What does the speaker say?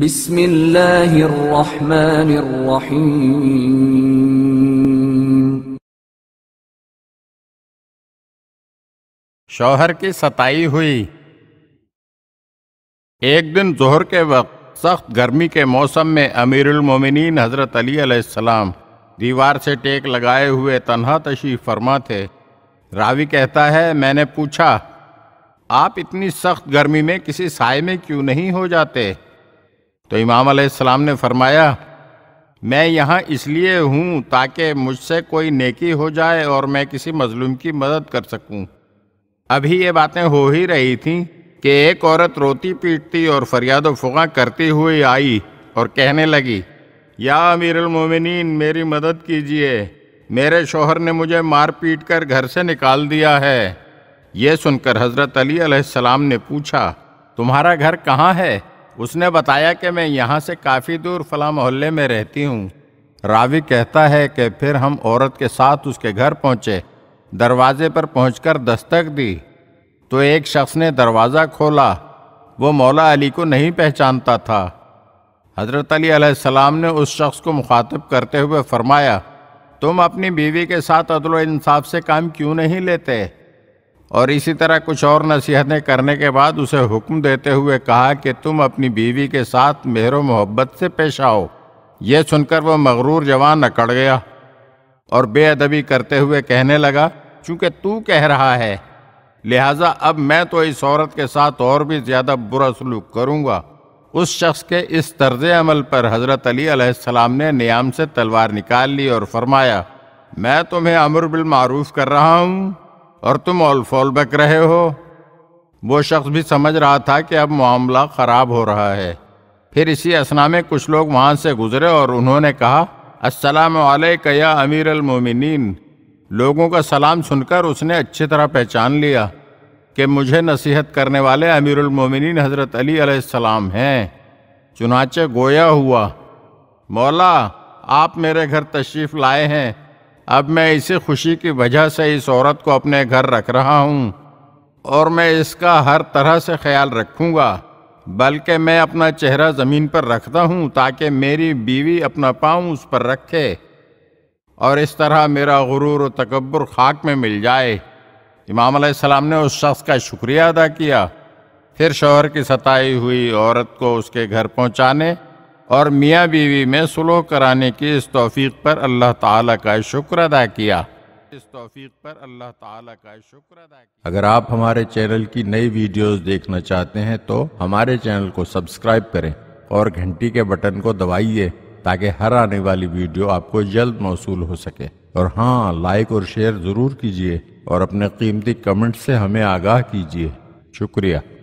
बिस्मिल्लाहिर्रहमानिर्रहीम शौहर की सताई हुई एक दिन जोहर के वक्त सख्त गर्मी के मौसम में अमीरुल मोमिनीन हज़रत अली अलैहिस्सलाम दीवार से टेक लगाए हुए तनहा तशीफ फरमा थे रावी कहता है मैंने पूछा आप इतनी सख्त गर्मी में किसी साय में क्यों नहीं हो जाते तो इमाम सलाम ने फरमाया मैं यहाँ इसलिए हूँ ताकि मुझसे कोई नेकी हो जाए और मैं किसी मजलूम की मदद कर सकूँ अभी ये बातें हो ही रही थीं कि एक औरत रोती पीटती और फरियाद फुगा करती हुई आई और कहने लगी या अमीरमिन मेरी मदद कीजिए मेरे शोहर ने मुझे मार पीट कर घर से निकाल दिया है ये सुनकर हज़रत अली सलाम ने पूछा तुम्हारा घर कहाँ है उसने बताया कि मैं यहाँ से काफ़ी दूर फला मोहल्ले में रहती हूँ रावी कहता है कि फिर हम औरत के साथ उसके घर पहुँचे दरवाजे पर पहुँच दस्तक दी तो एक शख्स ने दरवाज़ा खोला वो मौला अली को नहीं पहचानता था हज़रत अली सलाम ने उस शख्स को मुखातब करते हुए फरमाया तुम अपनी बीवी के साथ अदलानसाफ़ इंसाफ से काम क्यों नहीं लेते और इसी तरह कुछ और नसीहतें करने के बाद उसे हुक्म देते हुए कहा कि तुम अपनी बीवी के साथ मेहर मोहब्बत से पेश आओ यह सुनकर वह मगरूर जवान अकड़ गया और बेअदबी करते हुए कहने लगा चूँकि तू कह रहा है लिहाजा अब मैं तो इस औरत के साथ और भी ज़्यादा बुरा सलूक करूँगा उस शख्स के इस तर्ज अमल पर हज़रत अलैहिस्सलाम ने नियाम से तलवार निकाल ली और फरमाया मैं तुम्हें अमर बिल मारूफ कर रहा हूँ और तुम ऑल फॉल बैक रहे हो वो शख्स भी समझ रहा था कि अब मामला ख़राब हो रहा है फिर इसी असना में कुछ लोग वहाँ से गुजरे और उन्होंने कहा असलम क्या अमीर अलमोमिन लोगों का सलाम सुनकर उसने अच्छी तरह पहचान लिया कि मुझे नसीहत करने वाले अमीरमिन हज़रत अली अलैहिस्सलाम हैं चुनाचे गोया हुआ मौला आप मेरे घर तशरीफ़ लाए हैं अब मैं इसी खुशी की वजह से इस औरत को अपने घर रख रहा हूँ और मैं इसका हर तरह से ख्याल रखूँगा बल्कि मैं अपना चेहरा ज़मीन पर रखता हूँ ताकि मेरी बीवी अपना पाँव उस पर रखे और इस तरह मेरा गुरूर और तकबर खाक में मिल जाए इमाम सलाम ने उस शख्स का शुक्रिया अदा किया फिर शोहर की सताई हुई औरत को उसके घर पहुँचाने और मियाँ बीवी में सुलह कराने की इस तौफीक पर अल्लाह ताला का शुक्र अदा किया इस तौफीक पर अल्लाह ताला का शुक्र अदा किया अगर आप हमारे चैनल की नई वीडियोस देखना चाहते हैं तो हमारे चैनल को सब्सक्राइब करें और घंटी के बटन को दबाइए ताकि हर आने वाली वीडियो आपको जल्द मौसू हो सके और हाँ लाइक और शेयर ज़रूर कीजिए और अपने कीमती कमेंट से हमें आगाह कीजिए शुक्रिया